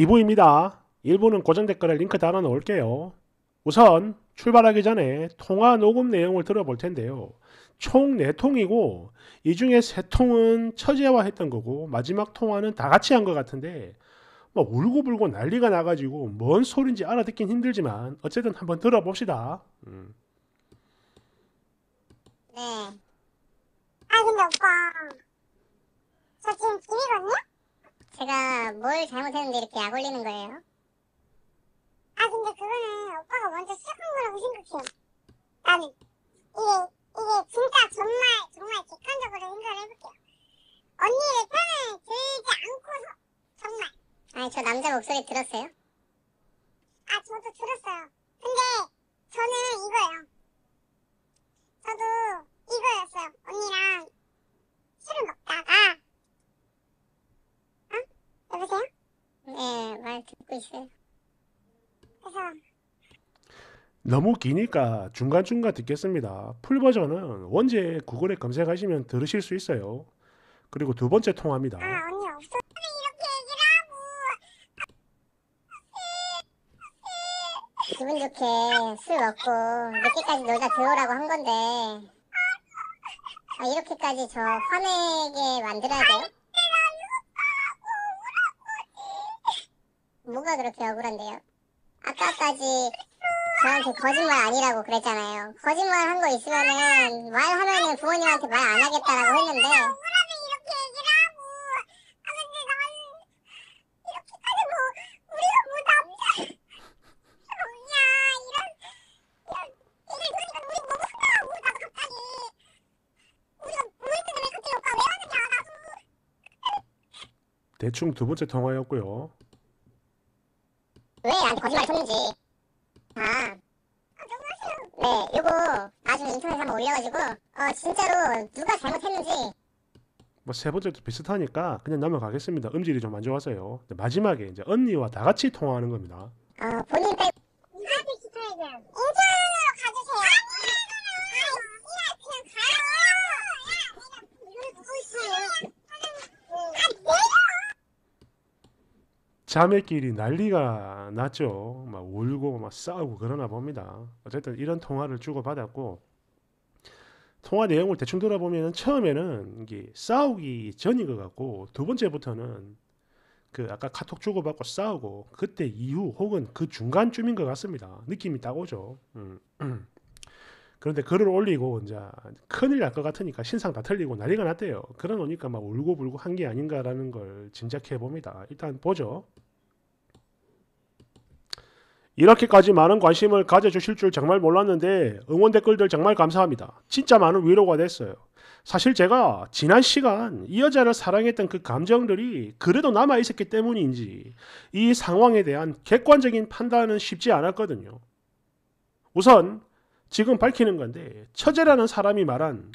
2부입니다. 1부는 고정 댓글에 링크 달아 놓을게요. 우선 출발하기 전에 통화 녹음 내용을 들어볼 텐데요. 총 4통이고 이 중에 3통은 처제와 했던 거고 마지막 통화는 다 같이 한 것 같은데 막 뭐 울고불고 난리가 나가지고 뭔 소린지 알아듣긴 힘들지만 어쨌든 한번 들어봅시다. 음. 네. 아 근데 오빠 저 지금 길이 제가 뭘 잘못했는데 이렇게 약 올리는 거예요? 아 근데 그거는 오빠가 먼저 시작한 거라고 생각해요. 나는 이게 이게 진짜 정말 정말 객관적으로 생각을 해볼게요. 언니를 편을 들지 않고서 정말. 아니 저 남자 목소리 들었어요? 아 저도 들었어요. 근데 저는 이거예요. 저도 이거였어요. 언니랑 술을 먹다가 듣고 있어요. 너무 기니까 중간중간 듣겠습니다. 풀버전은 원제 구글에 검색하시면 들으실 수 있어요. 그리고 두 번째 통화입니다. 아 언니 없어. 기분 좋게 술 먹고 늦게까지 놀다 들어오라고 한 건데 아, 이렇게까지 저 화내게 만들어야 돼요? 뭐가 그렇게 억울한데요? 아까까지 저한테 거짓말 아니라고 그랬잖아요. 거짓말 한 거 있으면은 말하면은 부모님한테 말 안 하겠다라고 했는데 아, 아, 뭐 뭐 뭐 대충 두 번째 통화였고요. 나한테 거짓말 쳤는지. 아. 아 네, 요거 나중에 인터넷에 한번 올려가지고 어 진짜로 누가 잘못했는지 뭐 세 번째도 비슷하니까 그냥 넘어가겠습니다. 음질이 좀안 좋아서요. 마지막에 이제 언니와 다 같이 통화하는 겁니다. 자매끼리 난리가 났죠. 막 울고 막 싸우고 그러나 봅니다. 어쨌든 이런 통화를 주고받았고 통화 내용을 대충 돌아보면 처음에는 이게 싸우기 전인 것 같고 두 번째부터는 그 아까 카톡 주고받고 싸우고 그때 이후 혹은 그 중간쯤인 것 같습니다. 느낌이 딱 오죠. 음. 그런데 글을 올리고 이제 큰일 날 것 같으니까 신상 다 틀리고 난리가 났대요. 그러니까 막 울고불고 한 게 아닌가라는 걸 짐작해 봅니다. 일단 보죠. 이렇게까지 많은 관심을 가져주실 줄 정말 몰랐는데 응원 댓글들 정말 감사합니다. 진짜 많은 위로가 됐어요. 사실 제가 지난 시간 이 여자를 사랑했던 그 감정들이 그래도 남아 있었기 때문인지 이 상황에 대한 객관적인 판단은 쉽지 않았거든요. 우선 지금 밝히는 건데 처제라는 사람이 말한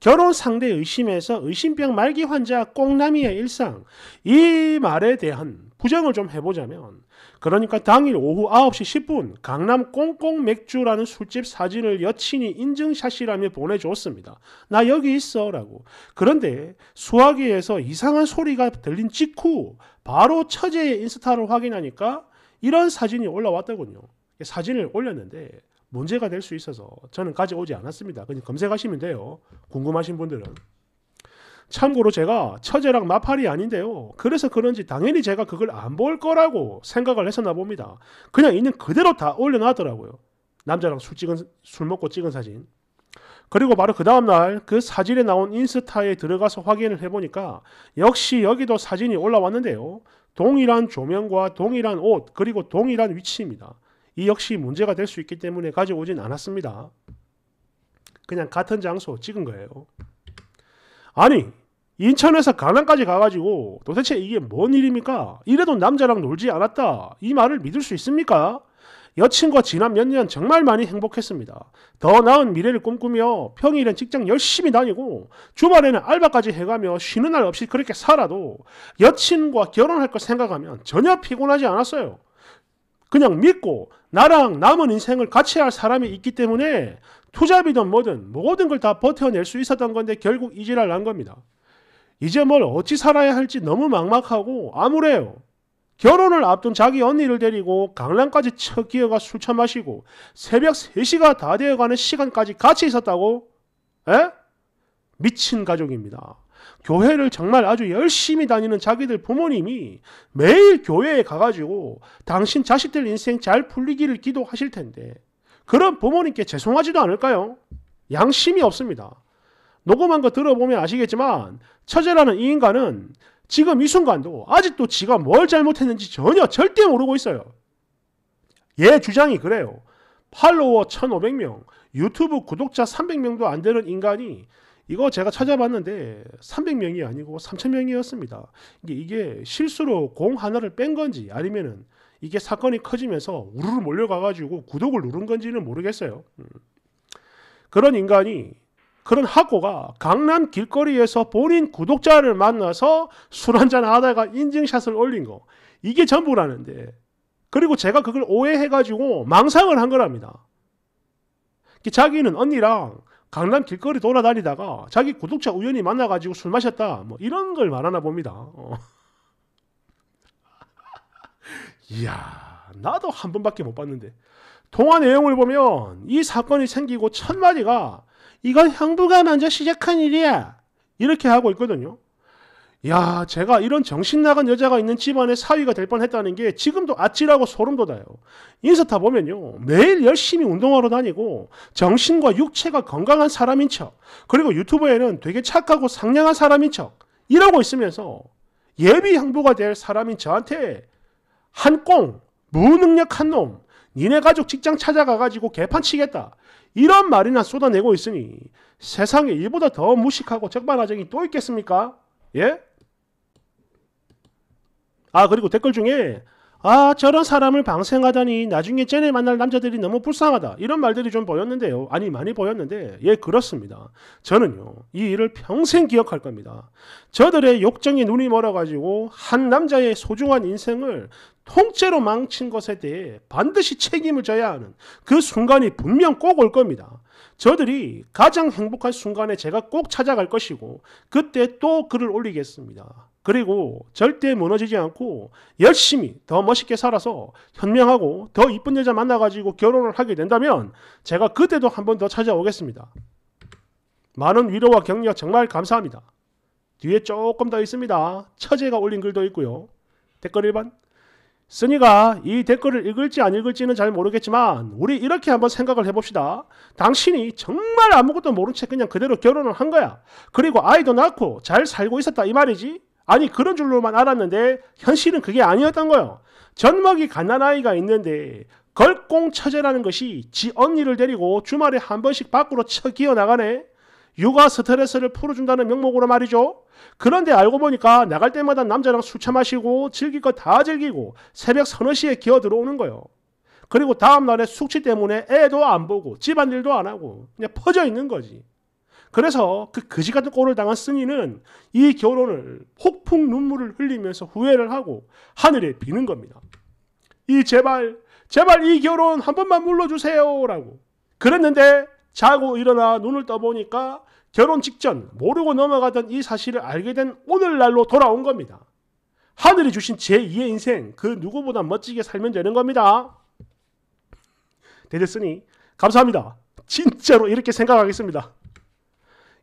결혼 상대 의심에서 의심병 말기 환자 꽁남이의 일상 이 말에 대한 부정을 좀 해보자면 그러니까 당일 오후 9시 10분 강남 꽁꽁 맥주라는 술집 사진을 여친이 인증샷이라며 보내줬습니다. 나 여기 있어 라고 그런데 수화기에서 이상한 소리가 들린 직후 바로 처제의 인스타를 확인하니까 이런 사진이 올라왔더군요. 사진을 올렸는데 문제가 될 수 있어서 저는 가져오지 않았습니다. 그냥 검색하시면 돼요. 궁금하신 분들은. 참고로 제가 처제랑 마팔이 아닌데요. 그래서 그런지 당연히 제가 그걸 안 볼 거라고 생각을 했었나 봅니다. 그냥 있는 그대로 다 올려놨더라고요. 남자랑 술 찍은 술 먹고 찍은 사진. 그리고 바로 그 다음날 그 사진에 나온 인스타에 들어가서 확인을 해보니까 역시 여기도 사진이 올라왔는데요. 동일한 조명과 동일한 옷 그리고 동일한 위치입니다. 이 역시 문제가 될 수 있기 때문에 가져오진 않았습니다. 그냥 같은 장소 찍은 거예요. 아니 인천에서 강남까지 가가지고 도대체 이게 뭔 일입니까? 이래도 남자랑 놀지 않았다. 이 말을 믿을 수 있습니까? 여친과 지난 몇 년 정말 많이 행복했습니다. 더 나은 미래를 꿈꾸며 평일엔 직장 열심히 다니고 주말에는 알바까지 해가며 쉬는 날 없이 그렇게 살아도 여친과 결혼할 것 생각하면 전혀 피곤하지 않았어요. 그냥 믿고 나랑 남은 인생을 같이 할 사람이 있기 때문에 투잡이든 뭐든 모든 걸 다 버텨낼 수 있었던 건데 결국 이지랄 난 겁니다. 이제 뭘 어찌 살아야 할지 너무 막막하고 암울해요. 결혼을 앞둔 자기 언니를 데리고 강남까지 쳐 기어가 술 처마시고 새벽 3시가 다 되어가는 시간까지 같이 있었다고? 에? 미친 가족입니다. 교회를 정말 아주 열심히 다니는 자기들 부모님이 매일 교회에 가가지고 당신 자식들 인생 잘 풀리기를 기도하실 텐데 그런 부모님께 죄송하지도 않을까요? 양심이 없습니다. 녹음한 거 들어보면 아시겠지만 처제라는 이 인간은 지금 이 순간도 아직도 지가 뭘 잘못했는지 전혀 절대 모르고 있어요. 얘 예, 주장이 그래요. 팔로워 1,500명, 유튜브 구독자 300명도 안 되는 인간이 이거 제가 찾아봤는데 300명이 아니고 3,000명이었습니다. 이게, 이게 실수로 공 하나를 뺀 건지 아니면은 이게 사건이 커지면서 우르르 몰려가가지고 구독을 누른 건지는 모르겠어요. 음. 그런 인간이 그런 학고가 강남 길거리에서 본인 구독자를 만나서 술 한잔 하다가 인증샷을 올린 거 이게 전부라는데 그리고 제가 그걸 오해해가지고 망상을 한 거랍니다. 자기는 언니랑 강남 길거리 돌아다니다가 자기 구독자 우연히 만나가지고 술 마셨다. 뭐 이런 걸 말하나 봅니다. 어. 이야, 나도 한 번밖에 못 봤는데. 동화 내용을 보면 이 사건이 생기고 첫 마디가 이건 형부가 먼저 시작한 일이야. 이렇게 하고 있거든요. 야, 제가 이런 정신 나간 여자가 있는 집안의 사위가 될 뻔했다는 게 지금도 아찔하고 소름 돋아요. 인스타 보면요. 매일 열심히 운동하러 다니고 정신과 육체가 건강한 사람인 척, 그리고 유튜브에는 되게 착하고 상냥한 사람인 척 이러고 있으면서 예비 형부가 될 사람인 저한테 한 꽁, 무능력한 놈, 니네 가족 직장 찾아가가지고 개판치겠다. 이런 말이나 쏟아내고 있으니 세상에 이보다 더 무식하고 적반하장이 또 있겠습니까? 예? 아 그리고 댓글 중에 아 저런 사람을 방생하다니 나중에 쟤네 만날 남자들이 너무 불쌍하다 이런 말들이 좀 보였는데요 아니 많이 보였는데 예 그렇습니다 저는요 이 일을 평생 기억할 겁니다 저들의 욕정이 눈이 멀어가지고 한 남자의 소중한 인생을 통째로 망친 것에 대해 반드시 책임을 져야 하는 그 순간이 분명 꼭 올 겁니다 저들이 가장 행복한 순간에 제가 꼭 찾아갈 것이고 그때 또 글을 올리겠습니다 그리고 절대 무너지지 않고 열심히 더 멋있게 살아서 현명하고 더 이쁜 여자 만나가지고 결혼을 하게 된다면 제가 그때도 한 번 더 찾아오겠습니다. 많은 위로와 격려 정말 감사합니다. 뒤에 조금 더 있습니다. 처제가 올린 글도 있고요. 댓글 1번. 쓰니가 이 댓글을 읽을지 안 읽을지는 잘 모르겠지만 우리 이렇게 한 번 생각을 해봅시다. 당신이 정말 아무것도 모른 채 그냥 그대로 결혼을 한 거야. 그리고 아이도 낳고 잘 살고 있었다 이 말이지. 아니 그런 줄로만 알았는데 현실은 그게 아니었던 거예요. 전막이 갓난아이가 있는데 걸공처제라는 것이 지 언니를 데리고 주말에 한 번씩 밖으로 쳐 기어 나가네. 육아 스트레스를 풀어준다는 명목으로 말이죠. 그런데 알고 보니까 나갈 때마다 남자랑 술 처마시고 즐길 거다 즐기고 새벽 서너 시에 기어 들어오는 거요 그리고 다음날에 숙취 때문에 애도 안 보고 집안일도 안 하고 그냥 퍼져 있는 거지. 그래서 그 거지 같은 꼴을 당한 승희는이 결혼을 폭풍 눈물을 흘리면서 후회를 하고 하늘에 비는 겁니다. 이 제발 제발 이 결혼 한 번만 물러주세요라고 그랬는데 자고 일어나 눈을 떠보니까 결혼 직전 모르고 넘어가던 이 사실을 알게 된 오늘날로 돌아온 겁니다. 하늘이 주신 제2의 인생 그 누구보다 멋지게 살면 되는 겁니다. 되셨으니 감사합니다. 진짜로 이렇게 생각하겠습니다.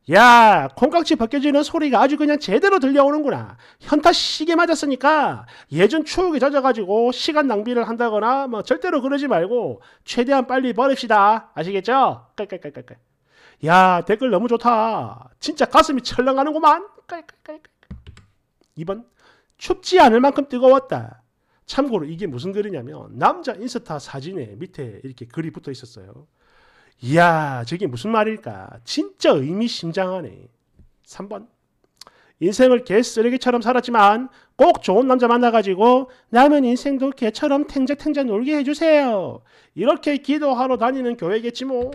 야, 콩깍지 벗겨지는 소리가 아주 그냥 제대로 들려오는구나. 현타 시계 맞았으니까 예전 추억이 젖어가지고 시간 낭비를 한다거나 뭐 절대로 그러지 말고 최대한 빨리 버립시다. 아시겠죠? 깔깔깔깔깔. 야, 댓글 너무 좋다. 진짜 가슴이 철렁하는구만. 깔깔깔깔. 2번. 춥지 않을 만큼 뜨거웠다. 참고로 이게 무슨 글이냐면 남자 인스타 사진에 밑에 이렇게 글이 붙어 있었어요. 이야, 저게 무슨 말일까? 진짜 의미심장하네. 3번. 인생을 개 쓰레기처럼 살았지만 꼭 좋은 남자 만나가지고 남은 인생도 개처럼 탱자탱자 놀게 해주세요. 이렇게 기도하러 다니는 교회겠지 뭐.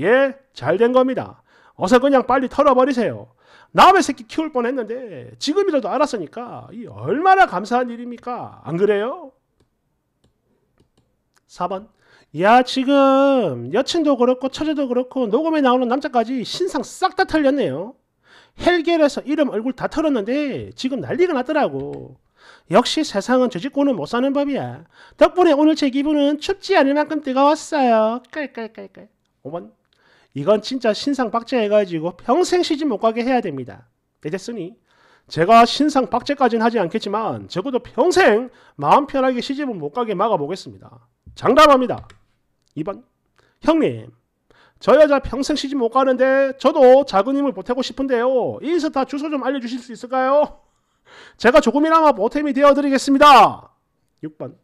예, 잘 된 겁니다. 어서 그냥 빨리 털어버리세요. 남의 새끼 키울 뻔했는데 지금이라도 알았으니까 이 얼마나 감사한 일입니까? 안 그래요? 4번 야 지금 여친도 그렇고 처제도 그렇고 녹음에 나오는 남자까지 신상 싹 다 털렸네요. 헬겔에서 이름 얼굴 다 털었는데 지금 난리가 났더라고. 역시 세상은 죄짓고는 못 사는 법이야. 덕분에 오늘 제 기분은 춥지 않을 만큼 뜨거웠어요. 깔깔깔깔. 5번. 이건 진짜 신상 박제해가지고 평생 시집 못 가게 해야 됩니다. 되겠으니 네, 제가 신상 박제까지는 하지 않겠지만 적어도 평생 마음 편하게 시집은 못 가게 막아보겠습니다. 장담합니다. 2번 형님 저 여자 평생 시집 못 가는데 저도 작은님을 보태고 싶은데요. 인스타 주소 좀 알려주실 수 있을까요? 제가 조금이나마 보탬이 되어드리겠습니다. 6번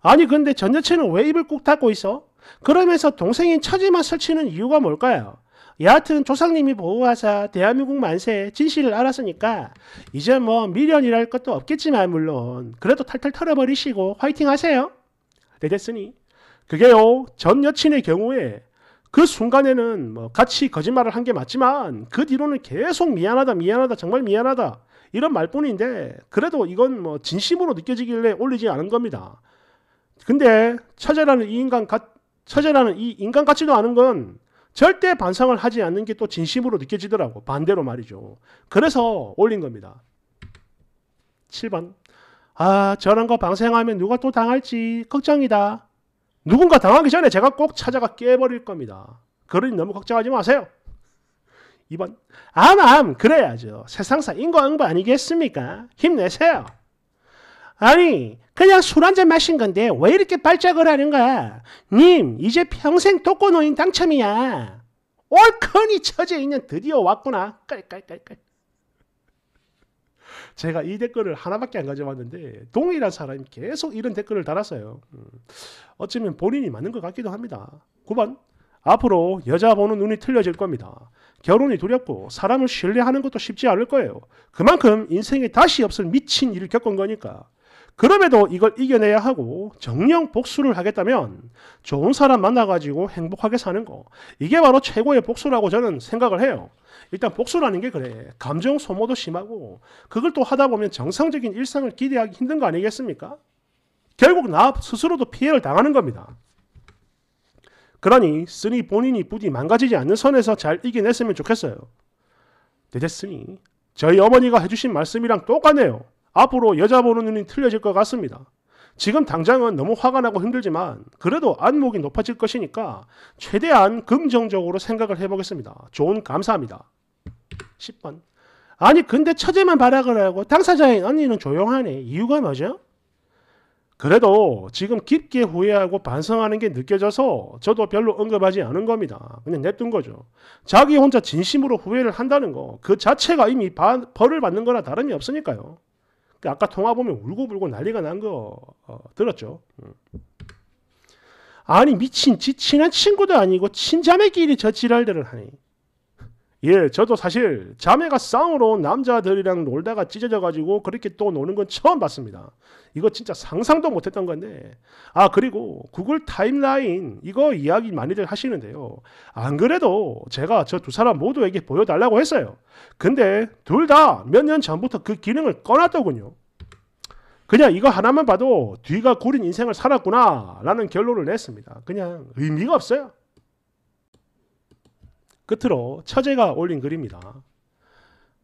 아니 근데 전 여친은 왜 입을 꾹 닫고 있어? 그러면서 동생인 처지만 설치는 이유가 뭘까요? 여하튼 조상님이 보호하사 대한민국 만세 진실을 알았으니까 이제 뭐 미련이랄 것도 없겠지만 물론 그래도 탈탈 털어버리시고 화이팅 하세요. 네 됐으니 그게요, 전 여친의 경우에 그 순간에는 뭐 같이 거짓말을 한 게 맞지만 그 뒤로는 계속 미안하다, 미안하다, 정말 미안하다 이런 말뿐인데 그래도 이건 뭐 진심으로 느껴지길래 올리지 않은 겁니다. 근데 처제라는 이 인간 같 처제라는 이 인간 같지도 않은 건 절대 반성을 하지 않는 게 또 진심으로 느껴지더라고. 반대로 말이죠. 그래서 올린 겁니다. 7번. 아, 저런 거 방생하면 누가 또 당할지 걱정이다. 누군가 당하기 전에 제가 꼭 찾아가 깨버릴 겁니다. 그러니 너무 걱정하지 마세요. 2번 암암 그래야죠. 세상사 인과응보 아니겠습니까? 힘내세요. 아니 그냥 술 한잔 마신 건데 왜 이렇게 발작을 하는가? 님 이제 평생 독거노인 당첨이야. 올컨이 처지 있는 드디어 왔구나. 깔깔깔깔. 제가 이 댓글을 하나밖에 안 가져왔는데 동일한 사람이 계속 이런 댓글을 달았어요. 음, 어쩌면 본인이 맞는 것 같기도 합니다. 9번 앞으로 여자 보는 눈이 틀려질 겁니다. 결혼이 두렵고 사람을 신뢰하는 것도 쉽지 않을 거예요. 그만큼 인생에 다시 없을 미친 일을 겪은 거니까 그럼에도 이걸 이겨내야 하고 정령 복수를 하겠다면 좋은 사람 만나가지고 행복하게 사는 거 이게 바로 최고의 복수라고 저는 생각을 해요. 일단 복수라는 게 그래 감정 소모도 심하고 그걸 또 하다 보면 정상적인 일상을 기대하기 힘든 거 아니겠습니까? 결국 나 스스로도 피해를 당하는 겁니다. 그러니 쓰니 본인이 부디 망가지지 않는 선에서 잘 이겨냈으면 좋겠어요. 되됐으니 저희 어머니가 해주신 말씀이랑 똑같네요. 앞으로 여자 보는 눈이 틀려질 것 같습니다. 지금 당장은 너무 화가 나고 힘들지만 그래도 안목이 높아질 것이니까 최대한 긍정적으로 생각을 해보겠습니다. 좋은 감사합니다. 10번 아니 근데 처제만 발악을 하고 당사자인 언니는 조용하네. 이유가 뭐죠? 그래도 지금 깊게 후회하고 반성하는 게 느껴져서 저도 별로 언급하지 않은 겁니다. 그냥 냅둔 거죠. 자기 혼자 진심으로 후회를 한다는 거 그 자체가 이미 바, 벌을 받는 거나 다름이 없으니까요. 그 아까 통화 보면 울고불고 난리가 난거 어, 들었죠. 음. 아니 미친 지 친한 친구도 아니고 친자매끼리 저 지랄들을 하니 예, 저도 사실 자매가 쌍으로 남자들이랑 놀다가 찢어져가지고 그렇게 또 노는 건 처음 봤습니다. 이거 진짜 상상도 못했던 건데. 아, 그리고 구글 타임라인 이거 이야기 많이들 하시는데요. 안 그래도 제가 저 두 사람 모두에게 보여달라고 했어요. 근데 둘 다 몇 년 전부터 그 기능을 꺼놨더군요. 그냥 이거 하나만 봐도 뒤가 구린 인생을 살았구나 라는 결론을 냈습니다. 그냥 의미가 없어요. 끝으로 처제가 올린 글입니다.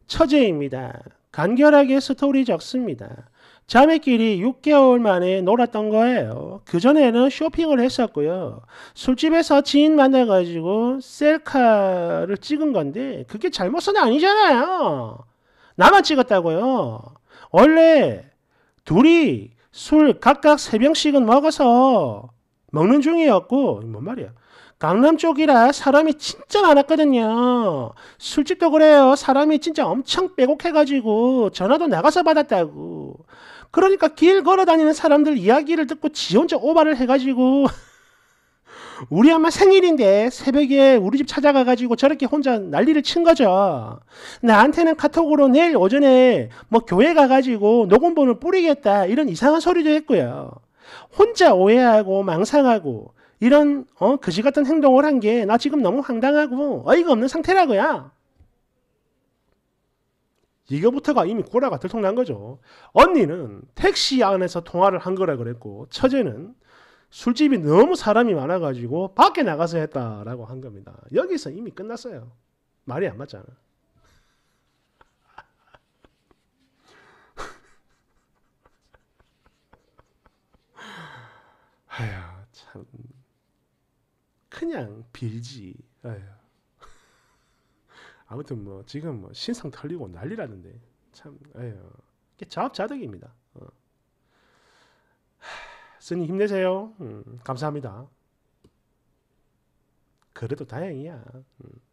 처제입니다. 간결하게 스토리 적습니다. 자매끼리 6개월 만에 놀았던 거예요. 그전에는 쇼핑을 했었고요. 술집에서 지인 만나가지고 셀카를 찍은 건데 그게 잘못은 아니잖아요. 나만 찍었다고요. 원래 둘이 술 각각 3병씩은 먹어서 먹는 중이었고 뭔 말이야. 강남 쪽이라 사람이 진짜 많았거든요. 술집도 그래요. 사람이 진짜 엄청 빼곡해가지고 전화도 나가서 받았다고. 그러니까 길 걸어다니는 사람들 이야기를 듣고 지 혼자 오바를 해가지고 우리 엄마 생일인데 새벽에 우리 집 찾아가가지고 저렇게 혼자 난리를 친 거죠. 나한테는 카톡으로 내일 오전에 뭐 교회 가가지고 녹음본을 뿌리겠다 이런 이상한 소리도 했고요. 혼자 오해하고 망상하고 이런 어, 그지 같은 행동을 한 게 나 지금 너무 황당하고 어이가 없는 상태라고야. 이거부터가 이미 고라가 들통난 거죠. 언니는 택시 안에서 통화를 한 거라 그랬고 처제는 술집이 너무 사람이 많아가지고 밖에 나가서 했다라고 한 겁니다. 여기서 이미 끝났어요. 말이 안 맞잖아. 아휴 참 그냥 빌지. 아유. 아무튼 뭐 지금 뭐 신상 털리고 난리라는데 참 에휴 이게 자업자득입니다. 어. 스님 힘내세요. 음, 감사합니다. 그래도 다행이야. 음.